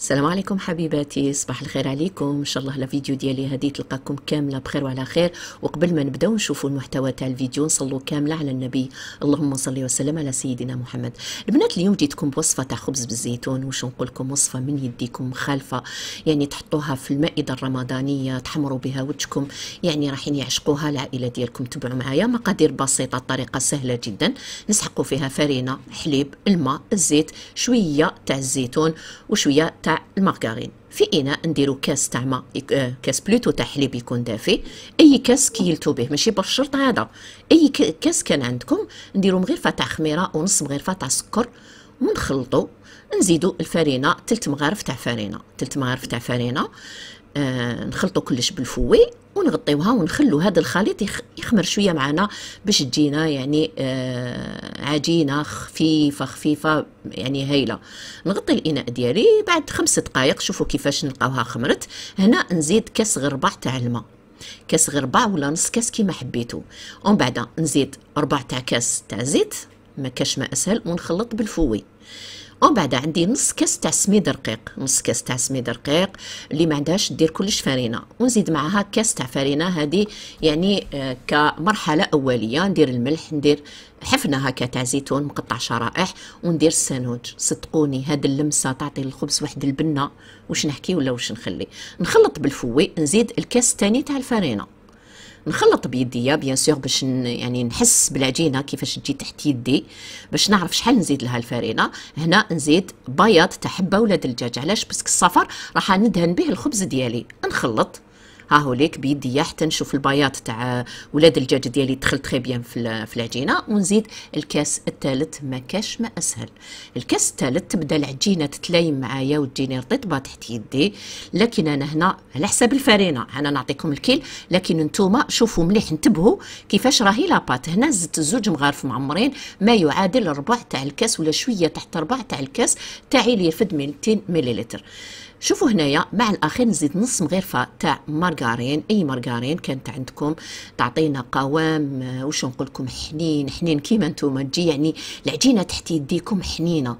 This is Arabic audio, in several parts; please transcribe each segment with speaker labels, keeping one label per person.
Speaker 1: السلام عليكم حبيباتي صباح الخير عليكم ان شاء الله الفيديو ديالي هذه تلقاكم كامله بخير وعلى خير وقبل ما نبداو نشوفوا المحتوى تاع الفيديو نصلوا كامله على النبي اللهم صل وسلم على سيدنا محمد البنات اليوم جيتكم بوصفه تاع خبز بالزيتون واش نقول لكم وصفه من يديكم خالفه يعني تحطوها في المائده الرمضانيه تحمروا بها وجهكم يعني راحين يعشقوها العائله ديالكم تبعوا معايا مقادير بسيطه طريقه سهله جدا نسحقوا فيها فرينه حليب الماء الزيت شويه تاع الزيتون وشويه تاع تاع المارغرين في اناء نديرو كاس تاع ما آه، كاس بلوتو تاع حليب يكون دافي اي كاس كيلتو به ماشي بالشرط هذا اي كاس كان عندكم نديرو مغرفه تاع خميره ونص مغرفه تاع سكر ونخلطو نزيدو الفرينه تلت مغارف تاع فرينه تلت مغارف تاع فرينه آه، نخلطو كلش بالفوي ونغطيوها ونخلو هذا الخليط يخمر شويه معنا باش تجينا يعني آه، عجينه خفيفه خفيفه يعني هايله نغطي الاناء ديالي بعد خمس دقائق شوفوا كيفاش نلقاوها خمرت هنا نزيد كاس غربع تاع الماء كاس غربع ولا نص كاس كيما حبيتو ومن بعد نزيد ربع تاع كاس تاع زيت ما كاش ما اسهل ونخلط بالفوي ومن بعد عندي نص كاس تاع سميد رقيق نص كاس تاع سميد رقيق اللي ما عندهاش دير كلش فرينه ونزيد معاها كاس تاع فرينه هذه يعني آه، كمرحله اوليه ندير الملح ندير حفنه هكا تاع زيتون مقطع شرائح وندير السانوج صدقوني هاد اللمسه تعطي للخبز واحد البنه واش نحكي ولا واش نخلي نخلط بالفوي نزيد الكاس الثاني تاع الفرينه نخلط بيديا بيان سور باش يعني نحس بالعجينه كيفاش تجي تحت يدي باش نعرف شحال نزيد لها الفرينه هنا نزيد بياض تاع حبه ولا دجاج علاش باسكو الصفر راح ندهن به الخبز ديالي نخلط ها هوليك بيدي حتى نشوف البياض تاع ولاد الدجاج ديالي دخل تري بيان في العجينه ونزيد الكاس الثالث ما كاش ما اسهل الكاس الثالث تبدا العجينه تتلايم معايا وتجيني رطبه تحت يدي لكن انا هنا على حساب الفرينه انا نعطيكم الكيل لكن نتوما شوفوا مليح انتبهوا كيفاش راهي لاباط هنا زدت زوج مغارف معمرين ما يعادل ربع تاع الكاس ولا شويه تحت ربع تاع الكاس تاعي اللي يرفد 200 مليلتر شوفوا هنايا مع الاخير نزيد نص مغرفه تاع مارغارين اي مارغارين كانت عندكم تعطينا قوام آه، واش نقول لكم حنين حنين كيما نتوما تجي يعني العجينه تحت يديكم حنينه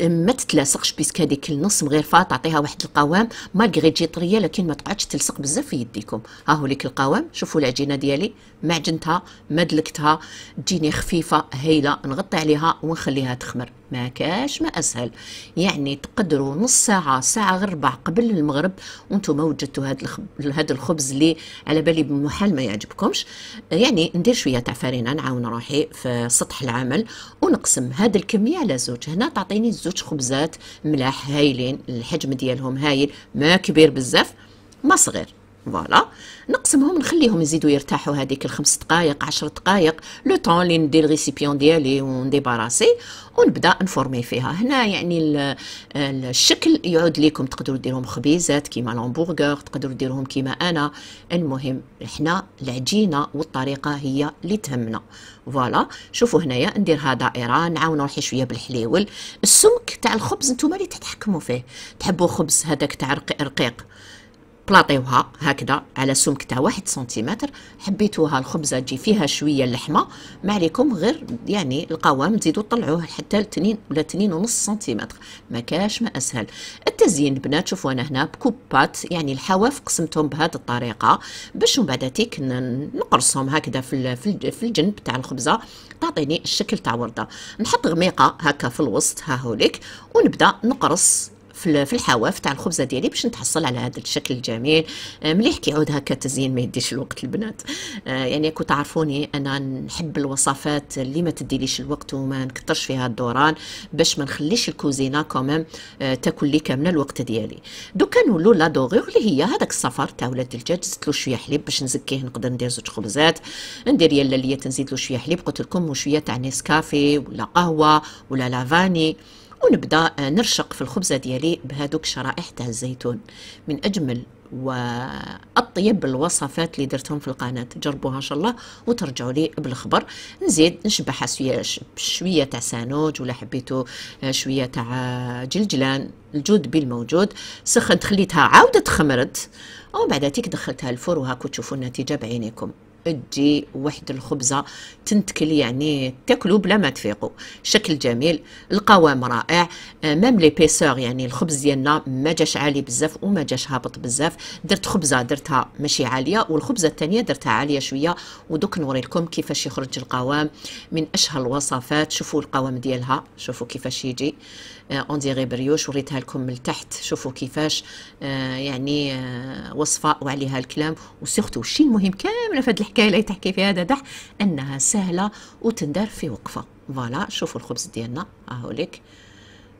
Speaker 1: ما تتلاصقش بيسك هذيك النص مغرفه تعطيها واحد القوام مالغري تجي طريه لكن ما تقعدش تلصق بزاف في يديكم ها هو ليك القوام شوفوا العجينه ديالي معجنتها مدلكتها تجيني خفيفه هايله نغطي عليها ونخليها تخمر ما كاش ما اسهل يعني تقدروا نص ساعه ساعه غير ربع قبل المغرب وانتم وجدتوا هذا هذا الخبز اللي على بالي بمحال ما يعجبكمش يعني ندير شويه تاع فرينه نعاون روحي في سطح العمل ونقسم هذه الكميه على زوج هنا تعطيني زوج خبزات ملاح هايلين الحجم ديالهم هايل ما كبير بزاف ما صغير فوالا نقسمهم نخليهم يزيدوا يرتاحوا هذيك الخمس دقائق عشر دقائق لو طون اللي ندير الريسيبيون ديالي ونديباراسي ونبدا نفورمي فيها هنا يعني الشكل يعود لكم تقدروا ديرهم خبيزات كيما لامبورغر تقدروا ديرهم كيما انا المهم احنا العجينه والطريقه هي اللي تهمنا فوالا شوفوا هنايا نديرها دائره نعاونوا روحي شويه بالحليول السمك تاع الخبز نتوما اللي تتحكموا فيه تحبوا خبز هذاك تاع رقيق بلاطيوها هكذا على سمك تاع واحد سنتيمتر حبيتوها الخبزه تجي فيها شويه اللحمه ما عليكم غير يعني القوام تزيدوا طلعوه حتى لتنين ولا تنين ونص سنتيمتر ما كاش ما اسهل التزيين البنات شوفوا انا هنا بكوبات يعني الحواف قسمتهم بهذه الطريقه باش من بعد تيك نقرصهم هكذا في في الجنب تاع الخبزه تعطيني الشكل تاع ورده نحط غميقه هكا في الوسط هاهوليك ونبدا نقرص في الحواف تاع الخبزه ديالي باش نتحصل على هذا الشكل الجميل آه، مليح كيعود هكا التزيين ما يديش الوقت البنات آه، يعني كنت تعرفوني انا نحب الوصفات اللي ما تديليش الوقت وما نكثرش فيها الدوران باش ما نخليش الكوزينه كومام آه، تاكل لي كامله الوقت ديالي دوكا نولو لا دوغور اللي هي هذاك الصفر تاع ولاد الدجاج زدت له شويه حليب باش نزكيه نقدر ندير زوج خبزات ندير يا الليات تنزيد له شويه حليب قلت لكم وشويه تاع نسكافي ولا قهوه ولا لافاني ونبدا آه، نرشق في الخبزه ديالي بهذوك شرائح تاع الزيتون من اجمل واطيب الوصفات اللي درتهم في القناه جربوها ان شاء الله وترجعوا لي بالخبر نزيد نشبعها شويه شويه تاع سانوج ولا حبيتو آه، شويه تاع جلجلان الجود بالموجود سخنت خليتها عاودت خمرت ومن بعد تيك دخلتها الفرن وهاكو تشوفوا النتيجه بعينيكم تجي واحد الخبزه تنتكل يعني تاكلو بلا ما تفيقوا شكل جميل القوام رائع آه، مام لي بيسور يعني الخبز ديالنا ما جاش عالي بزاف وما جاش هابط بزاف درت خبزه درتها ماشي عاليه والخبزه الثانيه درتها عاليه شويه ودوك نوري لكم كيفاش يخرج القوام من اشهى الوصفات شوفوا القوام ديالها شوفوا كيفاش يجي اون آه، ديغي بريوش وريتها لكم من تحت شوفوا كيفاش آه، يعني آه، وصفه وعليها الكلام وسيرتو الشيء المهم كامله في هذه الحكايه اللي تحكي فيها دادح انها سهله وتندار في وقفه فوالا شوفوا الخبز ديالنا اهو لك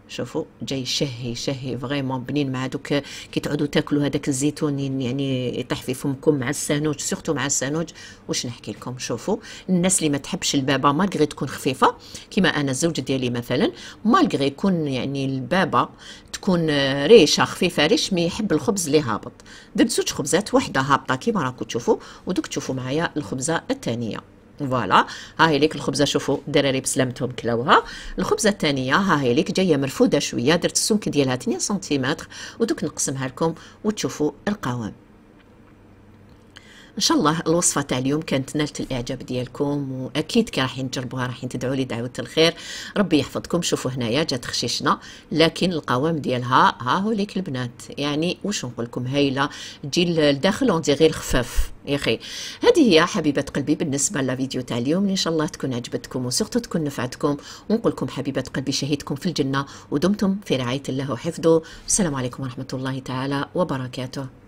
Speaker 1: شوفوا جاي شهي شهي فريمون بنين مع دوك كي تعودوا تاكلوا هذاك الزيتون يعني يطيح في فمكم مع السانوج سيغتو مع السانوج واش نحكي لكم شوفوا الناس اللي ما تحبش البابا مالغري تكون خفيفه كيما انا الزوج ديالي مثلا مالغري يكون يعني البابا تكون ريشه خفيفه ريش مي يحب الخبز اللي هابط درت زوج خبزات وحده هابطه كيما راكم تشوفوا ودوك تشوفوا معايا الخبزه الثانيه فوالا ها هي ليك الخبزه شوفوا الدراري بسلامتهم كلاوها الخبزه الثانيه ها هي ليك جايه مرفوده شويه درت السمك ديالها 2 سنتيمتر ودوك نقسمها لكم وتشوفوا القوام ان شاء الله الوصفه تاع اليوم كانت نالت الاعجاب ديالكم واكيد كي رايحين تجربوها رايحين تدعوا لي دعوه الخير ربي يحفظكم شوفوا هنايا جات خشيشنا لكن القوام ديالها ها هو ليك البنات يعني واش نقول لكم هايله تجي لداخل اون غير خفاف يا اخي هذه هي حبيبه قلبي بالنسبه لفيديو تاع اليوم ان شاء الله تكون عجبتكم وسورتو تكون نفعتكم ونقول لكم حبيبه قلبي شهيدكم في الجنه ودمتم في رعايه الله وحفظه السلام عليكم ورحمه الله تعالى وبركاته